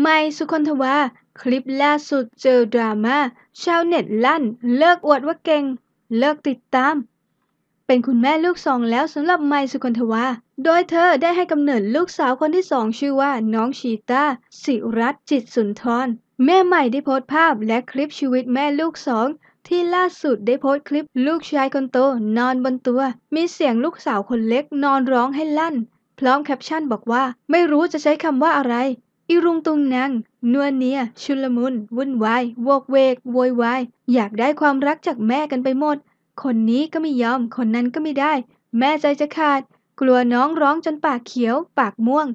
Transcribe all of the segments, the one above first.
ไม่สุคนธวาคลิปล่าสุดเจอดรามา่าชาวเน็ตลั่น เลิกอวดว่าเก่งเลิกติดตาม เป็นคุณแม่ลูกสองแล้วสำหรับไมคสุคนธวาโดยเธอได้ให้กำเนิดลูกสาวคนที่สองชื่อว่า น้องชีตาสิรัตจิตสุนทร แม่ใหม่ได้โพสต์ภาพและคลิปชีวิตแม่ลูกสอง ที่ล่าสุดได้โพสต์คลิปลูกชายคนโตนอนบนตัว มีเสียงลูกสาวคนเล็กนอนร้องให้ลั่น พร้อมแคปชั่นบอกว่า ไม่รู้จะใช้คำว่าอะไรอีรุงตุงนางนัวเนียชุลมุน วุ่นวายวกเวกโวยวายอยากได้ความรักจากแม่กันไปหมด คนนี้ก็ไม่ยอมคนนั้นก็ไม่ได้ แม่ใจจะขาด กลัวน้องร้องจนปากเขียว ปากม่วง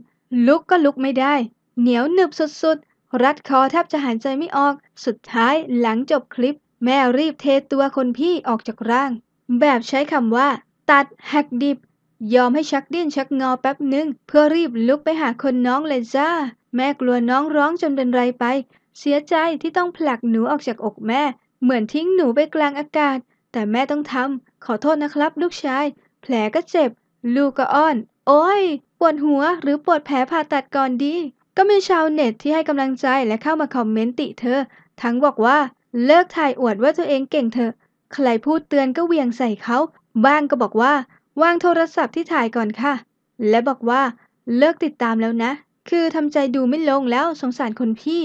ลุกก็ลุกไม่ได้เหนียวหนึบสุดๆรัดคอแทบจะหายใจไม่ออก สุดท้ายหลังจบคลิปแม่รีบเทตัวคนพี่ออกจากร่าง แบบใช้คำว่า ตัดหักดิบยอมให้ชักดิ้นชักงอแป๊บหนึ่งเพื่อรีบลุกไปหาคนน้องเลยจ้าแม่กลัวน้องร้องจนเป็นไรไป เสียใจที่ต้องผลักหนูออกจากอกแม่ เหมือนทิ้งหนูไปกลางอากาศ แต่แม่ต้องทำ ขอโทษนะครับลูกชาย แผลก็เจ็บ ลูกก็อ้อน โอ้ย ปวดหัวหรือปวดแผลผ่าตัดก่อนดี ก็มีชาวเน็ตที่ให้กำลังใจและเข้ามาคอมเมนต์ติเธอ ทั้งบอกว่า เลิกถ่ายอวดว่าตัวเองเก่งเถอะใครพูดเตือนก็เวียงใส่เขาบ้างก็บอกว่า วางโทรศัพท์ที่ถ่ายก่อนค่ะ และบอกว่า เลิกติดตามแล้วนะคือทำใจดูไม่ลงแล้วสงสารคนพี่